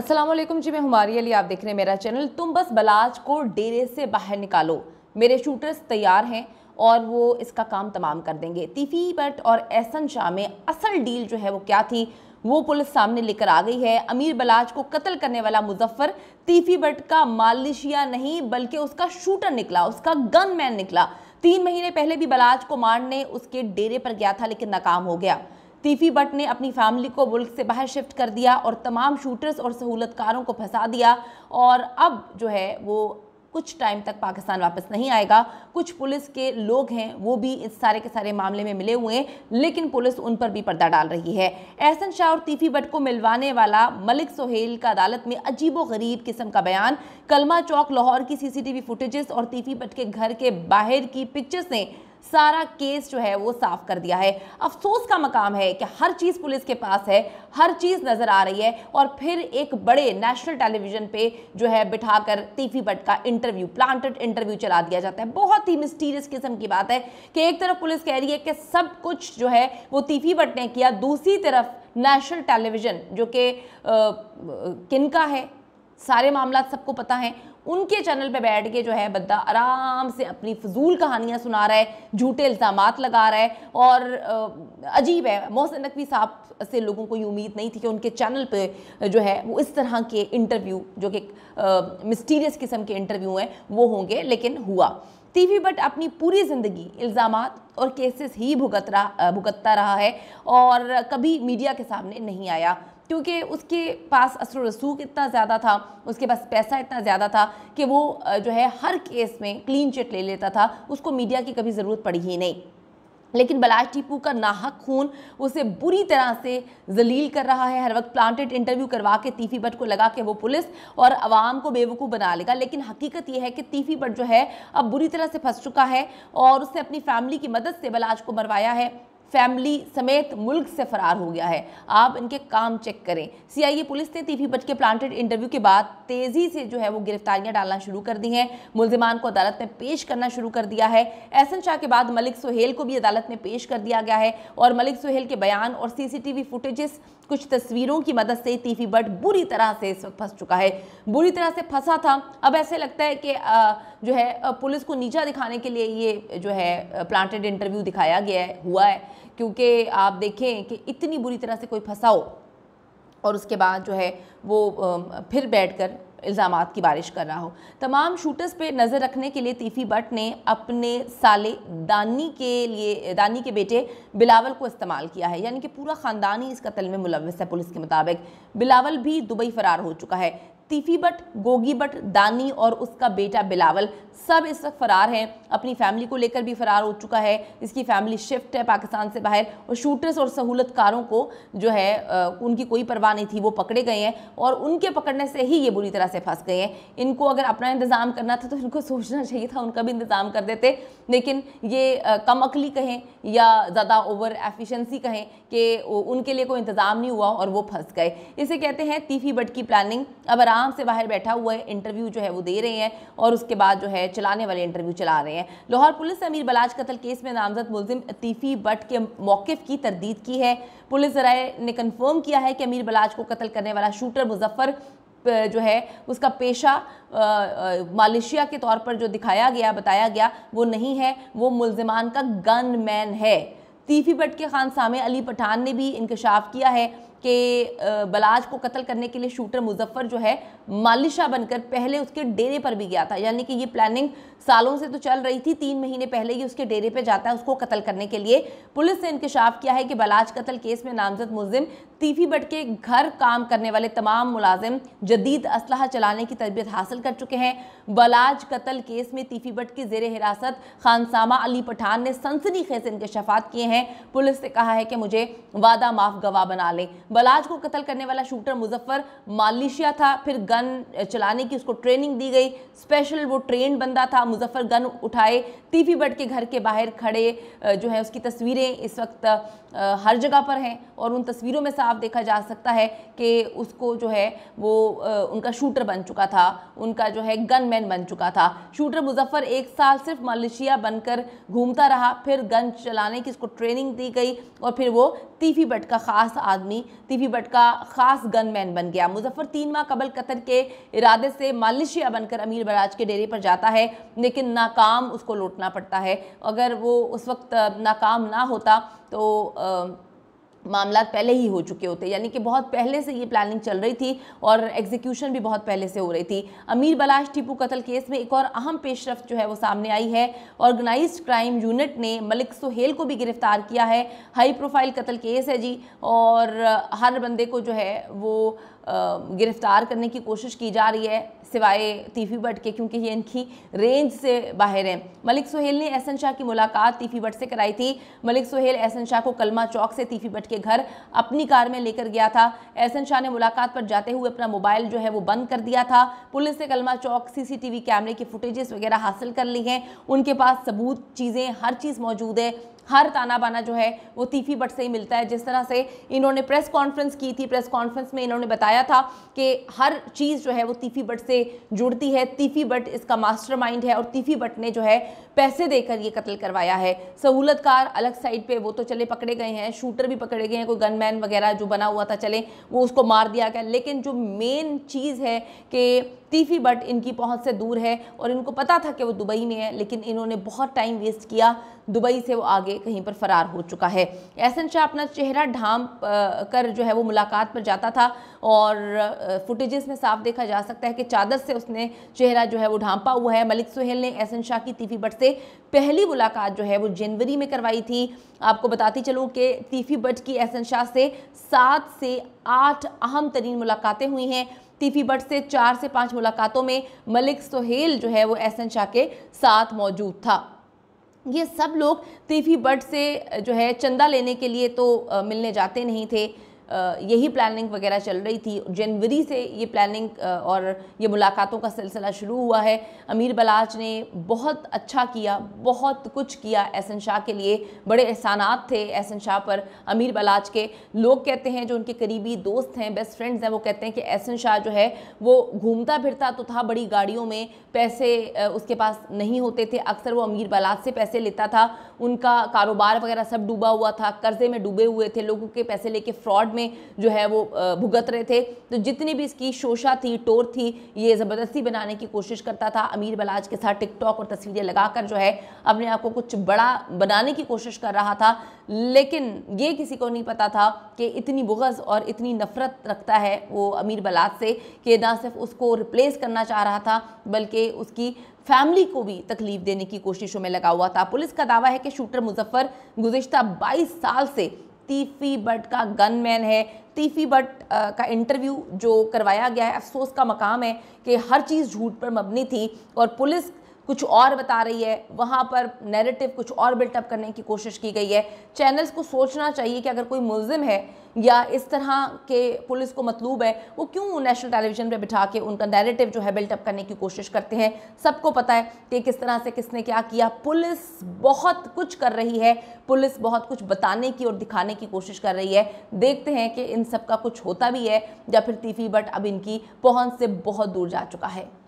असलम जी मैं हमारी अली आप देख रहे हैं मेरा चैनल तुम बस बलाज को डेरे से बाहर निकालो मेरे शूटर्स तैयार हैं और वो इसका काम तमाम कर देंगे तीफी बट और एहसन शाह में असल डील जो है वो क्या थी वो पुलिस सामने लेकर आ गई है अमीर बलाज को कत्ल करने वाला मुजफ्फर तीफी बट का मालिशिया नहीं बल्कि उसका शूटर निकला उसका गन मैन निकला तीन महीने पहले भी बलाज को मारने उसके डेरे पर गया था लेकिन नाकाम हो गया तीफी बट ने अपनी फैमिली को मुल्क से बाहर शिफ्ट कर दिया और तमाम शूटर्स और सहूलतकारों को फंसा दिया और अब जो है वो कुछ टाइम तक पाकिस्तान वापस नहीं आएगा कुछ पुलिस के लोग हैं वो भी इस सारे के सारे मामले में मिले हुए हैं लेकिन पुलिस उन पर भी पर्दा डाल रही है एहसन शाह और तीफी भट्ट को मिलवाने वाला मलिक सोहेल का अदालत में अजीब गरीब किस्म का बयान कलमा चौक लाहौर की सीसीटीवी फुटेजेस और तीफी भट्ट के घर के बाहर की पिक्चर्स ने सारा केस जो है वो साफ कर दिया है अफसोस का मकाम है कि हर चीज़ पुलिस के पास है हर चीज़ नज़र आ रही है और फिर एक बड़े नेशनल टेलीविज़न पे जो है बिठाकर तीफी भट्ट का इंटरव्यू प्लांटेड इंटरव्यू चला दिया जाता है बहुत ही मिस्टीरियस किस्म की बात है कि एक तरफ पुलिस कह रही है कि सब कुछ जो है वो तीफी भट्ट ने किया दूसरी तरफ नेशनल टेलीविज़न जो कि किनका है सारे मामला सबको पता है उनके चैनल पे बैठ के जो है बद्दा आराम से अपनी फजूल कहानियाँ सुना रहा है झूठे इल्ज़ाम लगा रहा है और अजीब है मोहसिन नकवी साहब से लोगों को ये उम्मीद नहीं थी कि उनके चैनल पे जो है वो इस तरह के इंटरव्यू जो कि मिस्टीरियस किस्म के इंटरव्यू हैं वो होंगे लेकिन हुआ टीवी बट अपनी पूरी ज़िंदगी इल्ज़ाम और केसेस ही भुगत रहा भुगतता रहा है और कभी मीडिया के सामने नहीं आया क्योंकि उसके पास असर रसूख इतना ज़्यादा था उसके पास पैसा इतना ज़्यादा था कि वो जो है हर केस में क्लीन चिट ले लेता था उसको मीडिया की कभी ज़रूरत पड़ी ही नहीं लेकिन बलाज टीपू का नाहक खून उसे बुरी तरह से जलील कर रहा है हर वक्त प्लांटेड इंटरव्यू करवा के तीफी बट को लगा के वो पुलिस और आवाम को बेवकूफ़ बना लेगा लेकिन हकीकत यह है कि तीफी बट जो है अब बुरी तरह से फंस चुका है और उसने अपनी फैमिली की मदद से बलाज को मरवाया है फैमिली समेत मुल्क से फरार हो गया है आप इनके काम चेक करें सीआईए पुलिस ने तीफी बच के प्लांटेड इंटरव्यू के बाद तेज़ी से जो है वो गिरफ्तारियां डालना शुरू कर दी हैं मुलजिमान को अदालत में पेश करना शुरू कर दिया है एहसन शाह के बाद मलिक सुहेल को भी अदालत में पेश कर दिया गया है और मलिक सुहेल के बयान और सीसीटीवी फुटेजेस कुछ तस्वीरों की मदद से तीफी बट बुरी तरह से इस फंस चुका है बुरी तरह से फंसा था अब ऐसे लगता है कि जो है पुलिस को नीचा दिखाने के लिए ये जो है प्लांटेड इंटरव्यू दिखाया गया है हुआ है क्योंकि आप देखें कि इतनी बुरी तरह से कोई फंसा हो और उसके बाद जो है वो फिर बैठकर इल्ज़ाम की बारिश कर रहा हो तमाम शूटर्स पे नज़र रखने के लिए तीफी भट ने अपने साले दानी के लिए दानी के बेटे बिलावल को इस्तेमाल किया है यानी कि पूरा ख़ानदान ही इस कत्ल में मुलवस है पुलिस के मुताबिक बिलावल भी दुबई फ़रार हो चुका है तीफी बट गोगी बट दानी और उसका बेटा बिलावल सब इस वक्त फरार हैं अपनी फैमिली को लेकर भी फरार हो चुका है इसकी फैमिली शिफ्ट है पाकिस्तान से बाहर और शूटर्स और सहूलतकारों को जो है उनकी कोई परवाह नहीं थी वो पकड़े गए हैं और उनके पकड़ने से ही ये बुरी तरह से फंस गए हैं इनको अगर अपना इंतज़ाम करना था तो इनको सोचना चाहिए था उनका भी इंतज़ाम कर देते लेकिन ये कम अकली कहें या ज़्यादा ओवर एफिशेंसी कहें कि उनके लिए कोई इंतज़ाम नहीं हुआ और वो फंस गए इसे कहते हैं तीफी बट की प्लानिंग अब आराम आराम से बाहर बैठा हुआ है इंटरव्यू जो है वो दे रहे हैं और उसके बाद जो है चलाने वाले इंटरव्यू चला रहे हैं लाहौर पुलिस ने अमीर बलाज कत्ल केस में नामजद मुलिम अतीफ़ी भट्ट के मौक़ की तरदीद की है पुलिस जराए ने कन्फर्म किया है कि अमीर बलाज को कत्ल करने वाला शूटर मुजफ्फ़र जो है उसका पेशा मलेशिया के तौर पर जो दिखाया गया बताया गया वो नहीं है वो मुलजमान का गन मैन है तीफी भट्ट के खान सामे अली पठान ने भी इंकशाफ किया है कि बलाज को कत्ल करने के लिए शूटर मुजफ्फर जो है मालिशा बनकर पहले उसके डेरे पर भी गया था यानी कि ये प्लानिंग सालों से तो चल रही थी तीन महीने पहले ही उसके डेरे पर जाता है उसको कत्ल करने के लिए पुलिस ने इंकशाफ किया है कि बलाज कत्ल केस में नामजद मुजिम तीफी बट के घर काम करने वाले तमाम मुलाजिम जदीद असलाह चलाने की तरबियत हासिल कर चुके हैं बलाज कत्ल केस में तीफी बट की जेर हिरासत खानसामा अली पठान ने सनसनी खेस इंकशाफात किए हैं पुलिस ने कहा है कि मुझे वादा माफ गवाह बना लें बलाज को कत्ल करने वाला शूटर मुजफ्फर मालिशिया था फिर गन चलाने की उसको ट्रेनिंग दी गई स्पेशल वो ट्रेन बंदा था मुजफ्फर गन उठाए तीफी भट्ट के घर के बाहर खड़े जो है उसकी तस्वीरें इस वक्त हर जगह पर हैं और उन तस्वीरों में साफ देखा जा सकता है कि उसको जो है वो उनका शूटर बन चुका था उनका जो है गनमैन बन चुका था शूटर मुजफ्फर एक साल सिर्फ मलेशिया बनकर घूमता रहा फिर गन चलाने की उसको ट्रेनिंग दी गई और फिर वो तीफी भट्ट का ख़ास आदमी तीफी का खास गनमैन बन गया मुजफ्फर तीन माह कबल कतर के इरादे से मालिशिया बनकर अमीर बराज के डेरे पर जाता है लेकिन नाकाम उसको लौटना पड़ता है अगर वो उस वक्त नाकाम ना होता तो मामला पहले ही हो चुके होते यानी कि बहुत पहले से ये प्लानिंग चल रही थी और एग्जीक्यूशन भी बहुत पहले से हो रही थी अमीर बलाश टीपू कत्ल केस में एक और अहम पेशरफ जो है वो सामने आई है ऑर्गेनाइज क्राइम यूनिट ने मलिक सुहेल को भी गिरफ्तार किया है हाई प्रोफाइल कत्ल केस है जी और हर बंदे को जो है वो गिरफ्तार करने की कोशिश की जा रही है सिवाय तीफी भट्ट के क्योंकि ये इनकी रेंज से बाहर हैं मलिक सुहेल ने एहसन शाह की मुलाकात तीफी भट्ट से कराई थी मलिक सुहेल एहसन शाह को कलमा चौक से तीफी भट्ट के घर अपनी कार में लेकर गया था एहसन शाह ने मुलाकात पर जाते हुए अपना मोबाइल जो है वो बंद कर दिया था पुलिस ने कलमा चौक सीसीटीवी कैमरे की फुटेजेस वगैरह हासिल कर ली हैं उनके पास सबूत चीज़ें हर चीज़ मौजूद है हर ताना बाना जो है वो तीफी बट से ही मिलता है जिस तरह से इन्होंने प्रेस कॉन्फ्रेंस की थी प्रेस कॉन्फ्रेंस में इन्होंने बताया था कि हर चीज़ जो है वो तीफी बट से जुड़ती है तीफी बट इसका मास्टरमाइंड है और तीफी बट ने जो है पैसे देकर ये कत्ल करवाया है सहूलतकार अलग साइड पर वो तो चले पकड़े गए हैं शूटर भी पकड़े गए हैं कोई गनमैन वगैरह जो बना हुआ था चले वो उसको मार दिया गया लेकिन जो मेन चीज़ है कि तीफी बट इनकी पहुंच से दूर है और इनको पता था कि वो दुबई में है लेकिन इन्होंने बहुत टाइम वेस्ट किया दुबई से वो आगे कहीं पर फ़रार हो चुका है एहसन शाह अपना चेहरा ढाम कर जो है वो मुलाकात पर जाता था और फुटेजेस में साफ देखा जा सकता है कि चादर से उसने चेहरा जो है वो ढांपा हुआ है मलिक सुहेल ने एहसन शाह की तीफी बट से पहली मुलाकात जो है वो जनवरी में करवाई थी आपको बताती चलूँ कि तीफी बट की एहसन शाह से सात से आठ अहम तरीन मुलाकातें हुई हैं तीफी भट्ट से चार से पांच मुलाकातों में मलिक सोहेल जो है वो एस एन शाह के साथ मौजूद था ये सब लोग तीफी बट से जो है चंदा लेने के लिए तो मिलने जाते नहीं थे यही प्लानिंग वगैरह चल रही थी जनवरी से ये प्लानिंग और ये मुलाकातों का सिलसिला शुरू हुआ है अमीर बलाच ने बहुत अच्छा किया बहुत कुछ किया एहसन शाह के लिए बड़े एहसानात थे एहसन शाह पर अमीर बलाच के लोग कहते हैं जो उनके करीबी दोस्त हैं बेस्ट फ्रेंड्स हैं वो कहते हैं कि एहसन शाह जो है वो घूमता फिरता तो था बड़ी गाड़ियों में पैसे उसके पास नहीं होते थे अक्सर वो अमीर बलाच से पैसे लेता था उनका कारोबार वगैरह सब डूबा हुआ था कर्जे में डूबे हुए थे लोगों के पैसे लेके फ्रॉड में में जो है वो भुगत रहे थे तो जितनी भी इसकी शोशा थी टोर थी ये ज़बरदस्ती बनाने की कोशिश करता था अमीर बलाज के साथ टिकटॉक और तस्वीरें लगाकर जो है अपने आप को कुछ बड़ा बनाने की कोशिश कर रहा था लेकिन ये किसी को नहीं पता था कि इतनी बुगज़ और इतनी नफ़रत रखता है वो अमीर बलाज से कि ना सिर्फ उसको रिप्लेस करना चाह रहा था बल्कि उसकी फैमिली को भी तकलीफ देने की कोशिशों में लगा हुआ था पुलिस का दावा है कि शूटर मुजफ्फ़र गुजशत 22 साल से तीफी बट का गनमैन है तीफी बट का इंटरव्यू जो करवाया गया है अफसोस का मकाम है कि हर चीज़ झूठ पर मबनी थी और पुलिस कुछ और बता रही है वहाँ पर नैरेटिव कुछ और बिल्टअप करने की कोशिश की गई है चैनल्स को सोचना चाहिए कि अगर कोई मुलजिम है या इस तरह के पुलिस को मतलूब है वो क्यों नेशनल टेलीविजन पे बिठा के उनका नैरेटिव जो है बिल्टअप करने की कोशिश करते हैं सबको पता है कि किस तरह से किसने क्या किया पुलिस बहुत कुछ कर रही है पुलिस बहुत कुछ बताने की और दिखाने की कोशिश कर रही है देखते हैं कि इन सब का कुछ होता भी है या फिर तीफी बट अब इनकी पहुँच से बहुत दूर जा चुका है